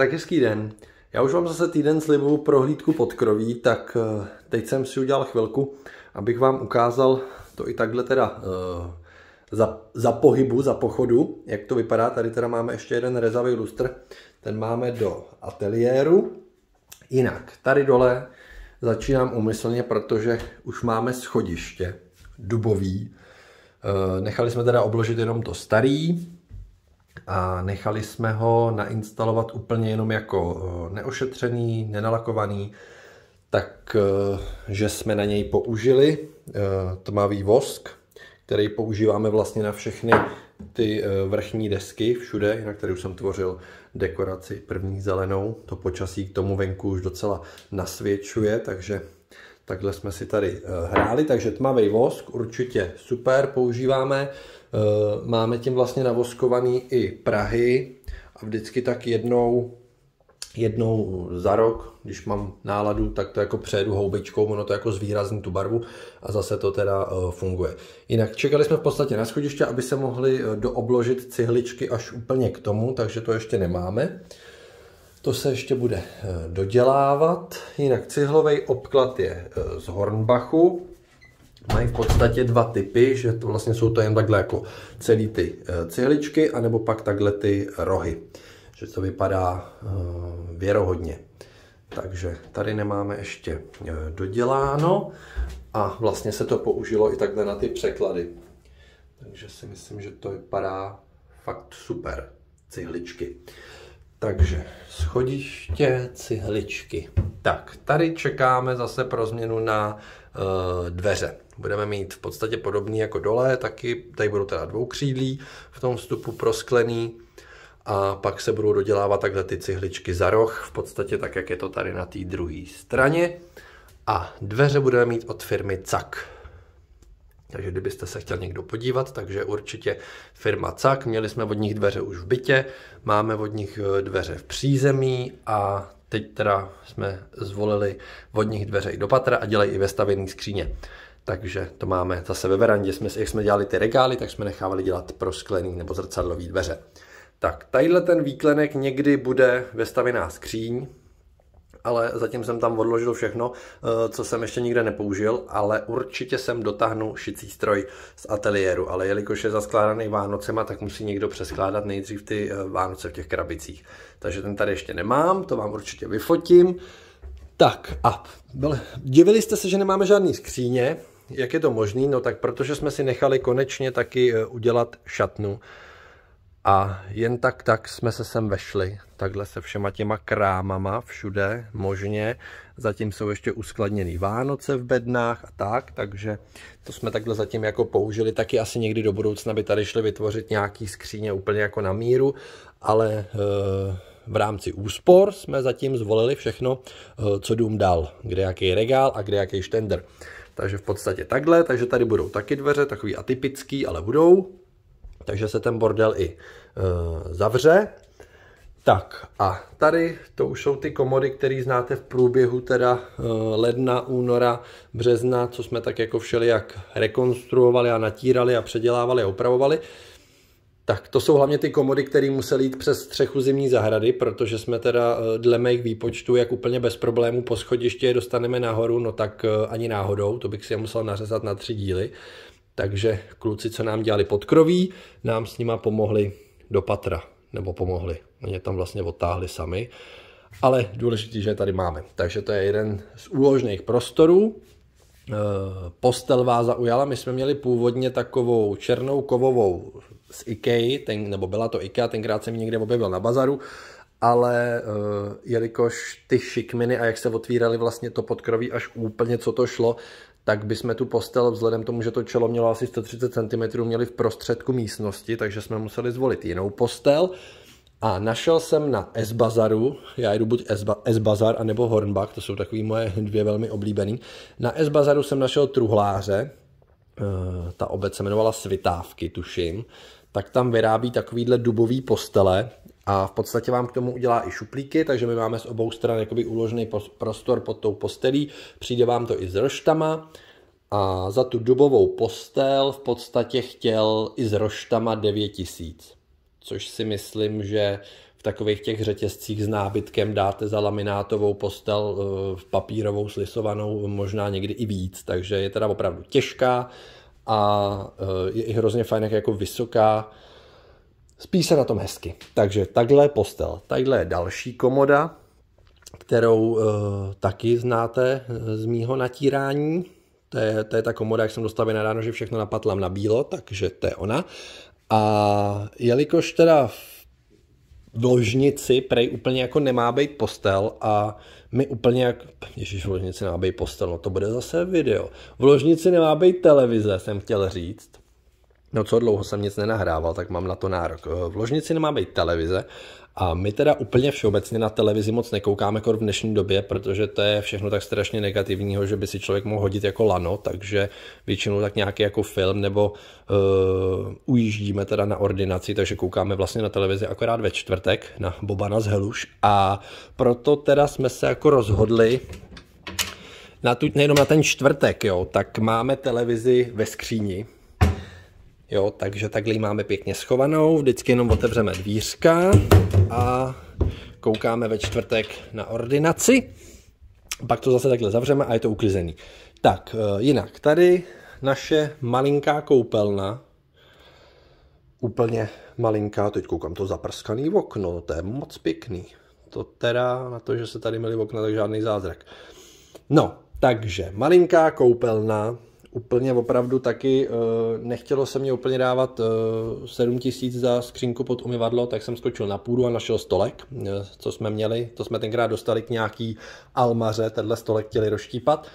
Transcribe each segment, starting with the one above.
Tak hezký den. Já už vám zase týden slibuju prohlídku pod kroví, tak eh, teď jsem si udělal chvilku, abych vám ukázal to i takhle teda eh, za, za pohybu, za pochodu, jak to vypadá. Tady teda máme ještě jeden rezavý lustr, ten máme do ateliéru. Jinak, tady dole začínám umyslně, protože už máme schodiště dubový. Eh, nechali jsme teda obložit jenom to starý, a nechali jsme ho nainstalovat úplně jenom jako eh, neošetřený, nenalakovaný, tak eh, že jsme na něj použili eh, tmavý vosk, který používáme vlastně na všechny ty vrchní desky všude, na kterou jsem tvořil dekoraci první zelenou. To počasí k tomu venku už docela nasvědčuje, takže takhle jsme si tady hráli. Takže tmavý vosk určitě super používáme. Eh, máme tím vlastně navoskovaný i Prahy a vždycky tak jednou jednou za rok, když mám náladu, tak to jako přejedu houbičkou, ono to jako zvýrazní tu barvu a zase to teda eh, funguje. Jinak čekali jsme v podstatě na schodiště, aby se mohli eh, doobložit cihličky až úplně k tomu, takže to ještě nemáme. To se ještě bude dodělávat. Jinak cihlový obklad je z Hornbachu, mají v podstatě dva typy, že to vlastně jsou to jen takhle jako celý ty eh, cihličky, anebo pak takhle ty rohy, že to vypadá eh, věrohodně. Takže tady nemáme ještě eh, doděláno a vlastně se to použilo i takhle na ty překlady. Takže si myslím, že to vypadá fakt super. Cihličky. Takže schodiště cihličky. Tak, tady čekáme zase pro změnu na Eh, dveře. Budeme mít v podstatě podobný jako dole, taky tady budou teda dvoukřídlí v tom vstupu prosklený a pak se budou dodělávat takhle ty cihličky za roh, v podstatě tak, jak je to tady na té druhé straně. A dveře budeme mít od firmy CAK. Takže kdybyste se chtěl někdo podívat, takže určitě firma CAK, měli jsme od nich dveře už v bytě, máme od nich eh, dveře v přízemí a Teď teda jsme zvolili vodních dveřej do patra a dělají i ve stavěný skříně. Takže to máme zase ve verandě. Jsme, jak jsme dělali ty regály, tak jsme nechávali dělat prosklený nebo zrcadlový dveře. Tak, tadyhle ten výklenek někdy bude vestavěná skříň, ale zatím jsem tam odložil všechno, eh, co jsem ještě nikde nepoužil, ale určitě jsem dotáhnu šicí stroj z ateliéru, ale jelikož je zaskládaný Vánocema, tak musí někdo přeskládat nejdřív ty eh, Vánoce v těch krabicích. Takže ten tady ještě nemám, to vám určitě vyfotím. Tak a divili jste se, že nemáme žádný skříně, jak je to možný? No tak protože jsme si nechali konečně taky eh, udělat šatnu a jen tak tak jsme se sem vešli, takhle se všema těma krámama všude možně. Zatím jsou ještě uskladněný Vánoce v bednách a tak, takže to jsme takhle zatím jako použili. Taky asi někdy do budoucna by tady šli vytvořit nějaký skříně úplně jako na míru, ale e, v rámci úspor jsme zatím zvolili všechno, e, co dům dal. Kde jaký regál a kde jaký štender. Takže v podstatě takhle, takže tady budou taky dveře, takový atypický, ale budou. Takže se ten bordel i e, zavře. Tak a tady to už jsou ty komody, které znáte v průběhu teda eh, ledna, února, března, co jsme tak jako všelijak rekonstruovali a natírali a předělávali a opravovali. Tak to jsou hlavně ty komody, které musely jít přes střechu zimní zahrady, protože jsme teda eh, dle mých výpočtů, jak úplně bez problémů po schodiště je dostaneme nahoru, no tak ani náhodou, to bych si je musel nařezat na tři díly takže kluci, co nám dělali podkroví, nám s nima pomohli do patra, nebo pomohli. Oni tam vlastně otáhli sami, ale důležité, že je tady máme. Takže to je jeden z úložných prostorů. E, postel vás zaujala, my jsme měli původně takovou černou kovovou z IKEA, ten, nebo byla to IKEA, tenkrát jsem ji někde objevil na bazaru, ale e, jelikož ty šikminy a jak se otvíraly vlastně to podkroví až úplně, co to šlo, tak bychom tu postel, vzhledem tomu, že to čelo mělo asi 130 cm, měli v prostředku místnosti, takže jsme museli zvolit jinou postel. A našel jsem na S-Bazaru, já jdu buď S-Bazar anebo Hornbach, to jsou takové moje dvě velmi oblíbené. Na S-Bazaru jsem našel truhláře, eh, ta obec se jmenovala Svitávky, tuším, tak tam vyrábí takovýhle dubový postele a v podstatě vám k tomu udělá i šuplíky, takže my máme z obou stran jakoby uložený prostor pod tou postelí. Přijde vám to i s roštama. A za tu dubovou postel v podstatě chtěl i s roštama 9000. Což si myslím, že v takových těch řetězcích s nábytkem dáte za laminátovou postel eh, v papírovou slisovanou možná někdy i víc, takže je teda opravdu těžká a eh, je i hrozně fajn, jak jako vysoká Spí se na tom hezky. Takže takhle je postel. Takhle je další komoda, kterou e, taky znáte eh, z mýho natírání. To je, to je ta komoda, jak jsem na ráno, že všechno napatlám na bílo, takže to je ona. A jelikož teda v ložnici prej úplně jako nemá být postel a my úplně jak... Ježíš, v ložnici nemá být postel, no to bude zase video. V ložnici nemá být televize, jsem chtěl říct. No co dlouho jsem nic nenahrával, tak mám na to nárok. Eh, v ložnici nemá být televize a my teda úplně všeobecně na televizi moc nekoukáme kor jako v dnešní době, protože to je všechno tak strašně negativního, že by si člověk mohl hodit jako lano, takže většinou tak nějaký jako film nebo uh, ujíždíme teda na ordinaci, takže koukáme vlastně na televizi akorát ve čtvrtek na Bobana z Heluš a proto teda jsme se jako rozhodli, na tu, nejenom na ten čtvrtek, jo, tak máme televizi ve skříni, Jo, takže takhle ji máme pěkně schovanou, vždycky jenom otevřeme dvířka a koukáme ve čtvrtek na ordinaci. Pak to zase takhle zavřeme a je to uklizený. Tak, eh, jinak, tady naše malinká koupelna, úplně malinká, teď koukám to zaprskaný okno, to je moc pěkný. To teda, na to, že se tady měli okna, tak žádný zázrak. No, takže malinká koupelna, úplně opravdu taky eh, nechtělo se mě úplně dávat 7 eh, tisíc za skřínku pod umyvadlo, tak jsem skočil na půdu a našel stolek, eh, co jsme měli. To jsme tenkrát dostali k nějaký almaře, tenhle stolek chtěli roštípat.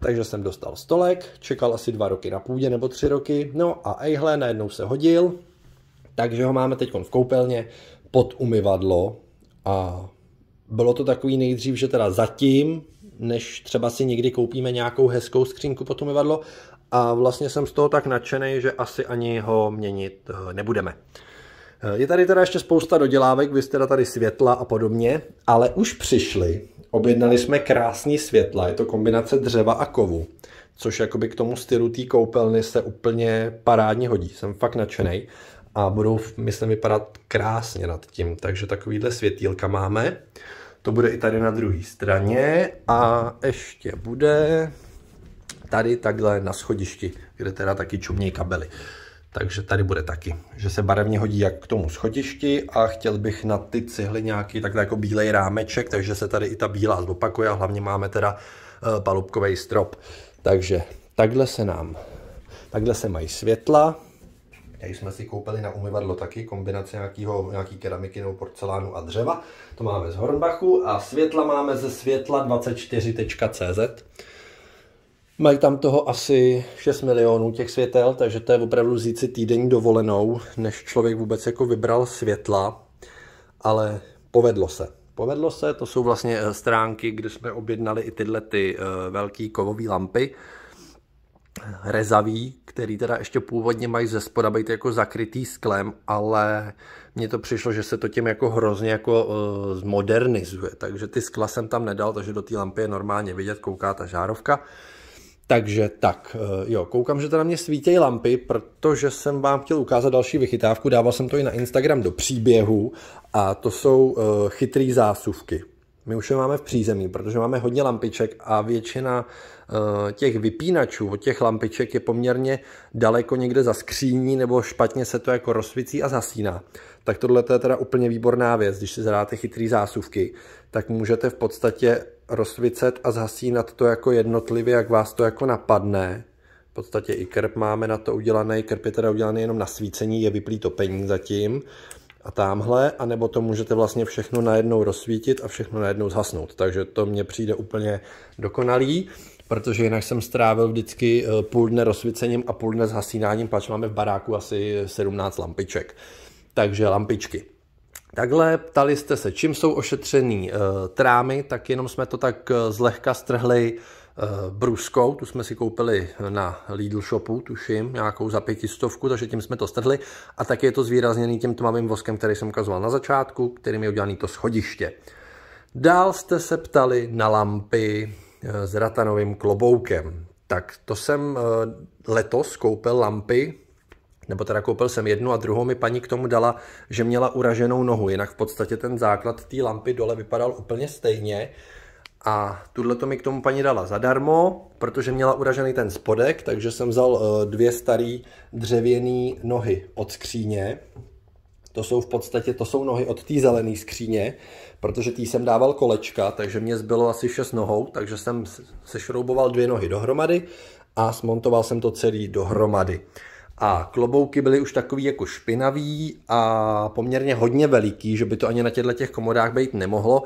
Takže jsem dostal stolek, čekal asi dva roky na půdě nebo tři roky, no a ejhle, najednou se hodil, takže ho máme teď v koupelně pod umyvadlo a bylo to takový nejdřív, že teda zatím než třeba si někdy koupíme nějakou hezkou skřínku pod umyvadlo a vlastně jsem z toho tak nadšený, že asi ani ho měnit eh, nebudeme. Eh, je tady teda ještě spousta dodělávek, vy jste tady světla a podobně, ale už přišli, objednali jsme krásný světla, je to kombinace dřeva a kovu, což jakoby k tomu stylu té koupelny se úplně parádně hodí, jsem fakt nadšený a budou, myslím, vypadat krásně nad tím, takže takovýhle světílka máme. To bude i tady na druhé straně a ještě bude tady takhle na schodišti, kde teda taky čumějí kabely. Takže tady bude taky, že se barevně hodí jak k tomu schodišti a chtěl bych na ty cihly nějaký takhle jako bílej rámeček, takže se tady i ta bílá zopakuje a hlavně máme teda eh, palubkový strop. Takže takhle se nám, takhle se mají světla, já jsme si koupili na umyvadlo taky, kombinace nějakého nějaký keramiky nebo porcelánu a dřeva. To máme z Hornbachu a světla máme ze světla24.cz. Mají tam toho asi 6 milionů těch světel, takže to je opravdu vzít si týdenní dovolenou, než člověk vůbec jako vybral světla, ale povedlo se. Povedlo se, to jsou vlastně eh, stránky, kde jsme objednali i tyhle ty eh, velké kovové lampy, rezavý, který teda ještě původně mají ze spoda být jako zakrytý sklem, ale mně to přišlo, že se to tím jako hrozně jako uh, zmodernizuje, takže ty skla jsem tam nedal, takže do té lampy je normálně vidět, kouká ta žárovka. Takže tak, uh, jo, koukám, že na mě svítějí lampy, protože jsem vám chtěl ukázat další vychytávku, dával jsem to i na Instagram do příběhu a to jsou uh, chytrý zásuvky. My už je máme v přízemí, protože máme hodně lampiček a většina uh, těch vypínačů od těch lampiček je poměrně daleko někde za skříní nebo špatně se to jako rozsvící a zasíná. Tak tohle je teda úplně výborná věc, když si zadáte chytrý zásuvky, tak můžete v podstatě rozsvícet a zasínat to jako jednotlivě, jak vás to jako napadne. V podstatě i krb máme na to udělaný, krb je teda udělaný jenom na svícení, je vyplý topení zatím a tamhle, anebo to můžete vlastně všechno najednou rozsvítit a všechno najednou zhasnout. Takže to mně přijde úplně dokonalý, protože jinak jsem strávil vždycky eh, půl dne rozsvícením a půl dne zhasínáním, pač máme v baráku asi 17 lampiček. Takže lampičky. Takhle ptali jste se, čím jsou ošetřený e, trámy, tak jenom jsme to tak eh, zlehka strhli Eh, bruskou, tu jsme si koupili na Lidl shopu, tuším, nějakou za pětistovku, takže tím jsme to strhli. A taky je to zvýrazněný tím tmavým voskem, který jsem ukazoval na začátku, kterým je udělaný to schodiště. Dál jste se ptali na lampy eh, s ratanovým kloboukem. Tak to jsem eh, letos koupil lampy, nebo teda koupil jsem jednu a druhou mi paní k tomu dala, že měla uraženou nohu, jinak v podstatě ten základ té lampy dole vypadal úplně stejně. A tuhle to mi k tomu paní dala zadarmo, protože měla uražený ten spodek, takže jsem vzal eh, dvě staré dřevěné nohy od skříně. To jsou v podstatě, to jsou nohy od té zelené skříně, protože tý jsem dával kolečka, takže mě zbylo asi šest nohou, takže jsem sešrouboval dvě nohy dohromady a smontoval jsem to celý dohromady. A klobouky byly už takový jako špinavý a poměrně hodně veliký, že by to ani na těchto těch komodách být nemohlo,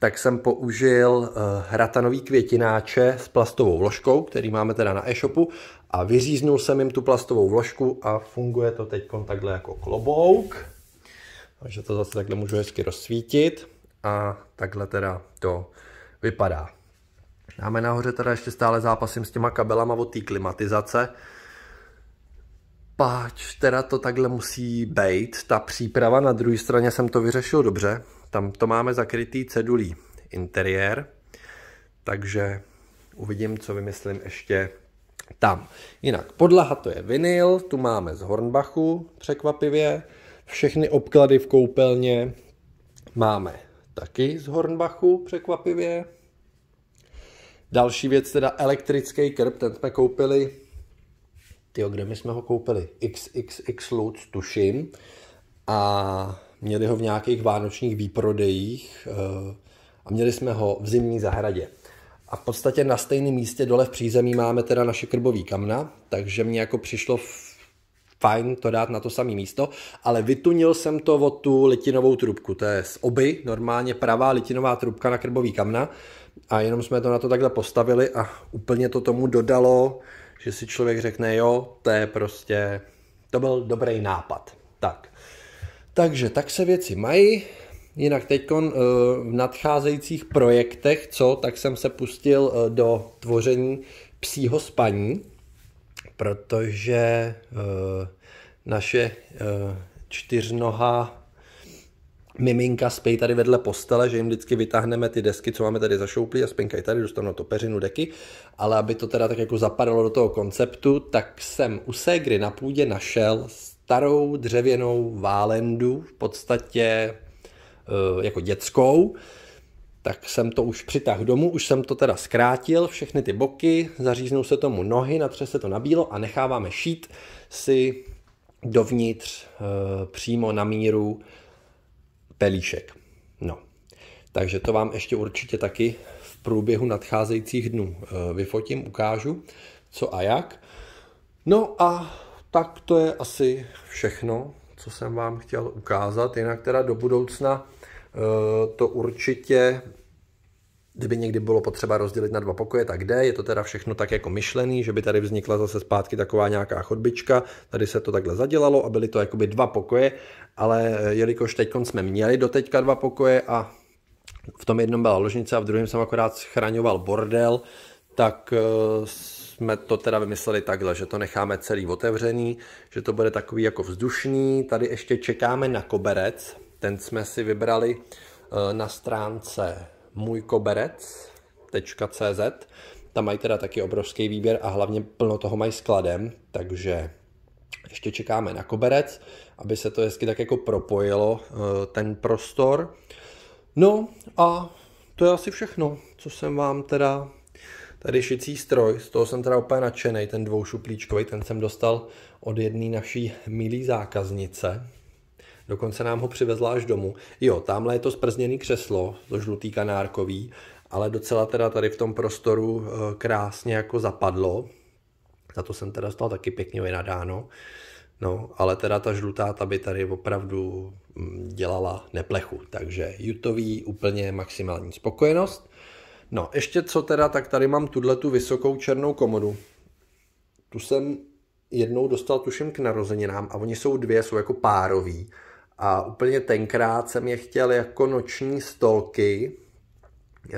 tak jsem použil eh, hratanový květináče s plastovou vložkou, který máme teda na e-shopu a vyříznul jsem jim tu plastovou vložku a funguje to teď takhle jako klobouk. Takže to zase takhle můžu hezky rozsvítit a takhle teda to vypadá. Máme nahoře teda ještě stále zápasím s těma kabelama od té klimatizace, páč, teda to takhle musí být. Ta příprava na druhé straně jsem to vyřešil dobře. Tam to máme zakrytý cedulí interiér, takže uvidím, co vymyslím ještě tam. Jinak podlaha to je vinyl, tu máme z Hornbachu překvapivě. Všechny obklady v koupelně máme taky z Hornbachu překvapivě. Další věc teda elektrický krb, ten jsme koupili ty, kde my jsme ho koupili? XXX Lutz, tuším. A měli ho v nějakých vánočních výprodejích eh, a měli jsme ho v zimní zahradě. A v podstatě na stejném místě dole v přízemí máme teda naše krbový kamna, takže mě jako přišlo fajn to dát na to samé místo, ale vytunil jsem to o tu litinovou trubku, to je z oby, normálně pravá litinová trubka na krbový kamna a jenom jsme to na to takhle postavili a úplně to tomu dodalo že si člověk řekne, jo, to je prostě, to byl dobrý nápad. Tak. Takže tak se věci mají. Jinak teď uh, v nadcházejících projektech, co, tak jsem se pustil uh, do tvoření psího spaní, protože uh, naše čtyřnoha miminka spí tady vedle postele, že jim vždycky vytáhneme ty desky, co máme tady šouplí a spinkají tady, dostanou to peřinu deky, ale aby to teda tak jako zapadalo do toho konceptu, tak jsem u ségry na půdě našel starou dřevěnou válendu, v podstatě eh, jako dětskou, tak jsem to už přitáhl domů, už jsem to teda zkrátil, všechny ty boky, zaříznou se tomu nohy, natře se to bílo a necháváme šít si dovnitř eh, přímo na míru pelíšek. No, takže to vám ještě určitě taky v průběhu nadcházejících dnů eh, vyfotím, ukážu, co a jak. No a tak to je asi všechno, co jsem vám chtěl ukázat. Jinak teda do budoucna eh, to určitě Kdyby někdy bylo potřeba rozdělit na dva pokoje, tak jde. Je to teda všechno tak jako myšlený, že by tady vznikla zase zpátky taková nějaká chodbička. Tady se to takhle zadělalo a byly to jakoby dva pokoje, ale eh, jelikož teď jsme měli doteďka dva pokoje a v tom jednom byla ložnice a v druhém jsem akorát schraňoval bordel, tak eh, jsme to teda vymysleli takhle, že to necháme celý otevřený, že to bude takový jako vzdušný. Tady ještě čekáme na koberec, ten jsme si vybrali eh, na stránce můjkoberec.cz Tam mají teda taky obrovský výběr a hlavně plno toho mají skladem, takže ještě čekáme na koberec, aby se to hezky tak jako propojilo, eh, ten prostor. No a to je asi všechno, co jsem vám teda tady šicí stroj, z toho jsem teda úplně nadšený, ten dvoušuplíčkový, ten jsem dostal od jedné naší milý zákaznice, Dokonce nám ho přivezla až domů. Jo, tamhle je to sprzněný křeslo, to žlutý kanárkový, ale docela teda tady v tom prostoru eh, krásně jako zapadlo. Za to jsem teda dostal taky pěkně vynadáno. No, ale teda ta žlutá, ta by tady opravdu mm, dělala neplechu. Takže jutový úplně maximální spokojenost. No, ještě co teda, tak tady mám tuhle tu vysokou černou komodu. Tu jsem jednou dostal tuším k narozeninám a oni jsou dvě, jsou jako párový. A úplně tenkrát jsem je chtěl jako noční stolky, eh,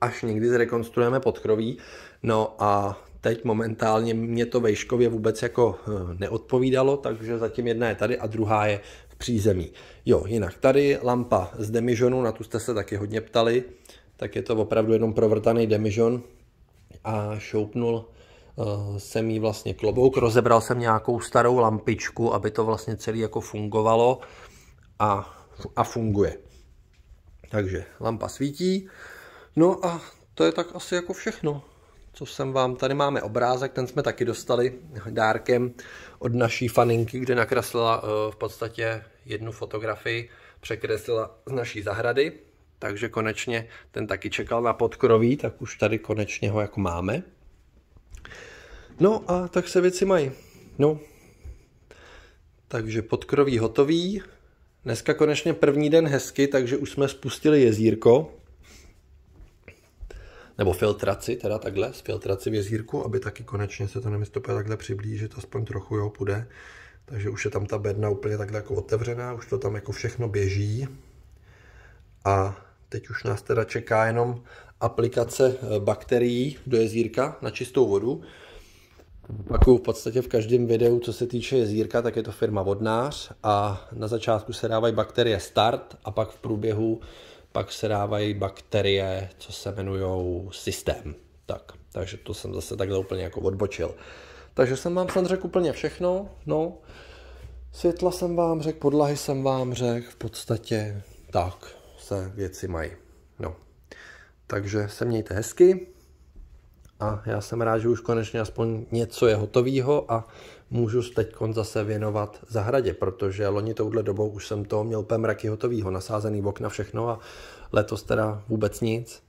až někdy zrekonstruujeme podkroví. No a teď momentálně mě to vejškově vůbec jako eh, neodpovídalo, takže zatím jedna je tady a druhá je v přízemí. Jo, jinak tady lampa z demižonu, na tu jste se taky hodně ptali, tak je to opravdu jenom provrtaný demižon a šoupnul Eh, jsem jí vlastně klobouk, rozebral jsem nějakou starou lampičku, aby to vlastně celý jako fungovalo a, a funguje. Takže lampa svítí. No a to je tak asi jako všechno, co jsem vám... Tady máme obrázek, ten jsme taky dostali dárkem od naší faninky, kde nakreslila eh, v podstatě jednu fotografii, překreslila z naší zahrady, takže konečně ten taky čekal na podkroví, tak už tady konečně ho jako máme. No a tak se věci mají. No. Takže podkroví hotový. Dneska konečně první den hezky, takže už jsme spustili jezírko. Nebo filtraci, teda takhle, s filtraci v jezírku, aby taky konečně se to nemistopuje takhle přiblížit, aspoň trochu jo, půjde. Takže už je tam ta bedna úplně takhle jako otevřená, už to tam jako všechno běží. A teď už nás teda čeká jenom aplikace eh, bakterií do jezírka na čistou vodu. Pak v podstatě v každém videu, co se týče jezírka, tak je to firma Vodnář a na začátku se dávají bakterie start a pak v průběhu pak se dávají bakterie, co se jmenují systém. Tak, takže to jsem zase takhle úplně jako odbočil. Takže jsem vám snad řekl úplně všechno, no. Světla jsem vám řekl, podlahy jsem vám řekl, v podstatě tak se věci mají. No. Takže se mějte hezky a já jsem rád, že už konečně aspoň něco je hotového a můžu se teď zase věnovat zahradě, protože loni touhle dobou už jsem to měl pemraky hotovýho, nasázený okna všechno a letos teda vůbec nic.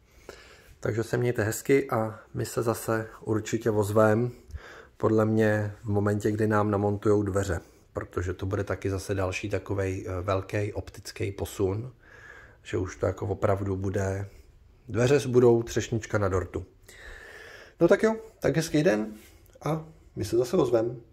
Takže se mějte hezky a my se zase určitě ozvem, podle mě v momentě, kdy nám namontujou dveře, protože to bude taky zase další takový eh, velký optický posun, že už to jako opravdu bude Dveře budou třešnička na dortu. No tak jo, tak hezký den a my se zase ozveme.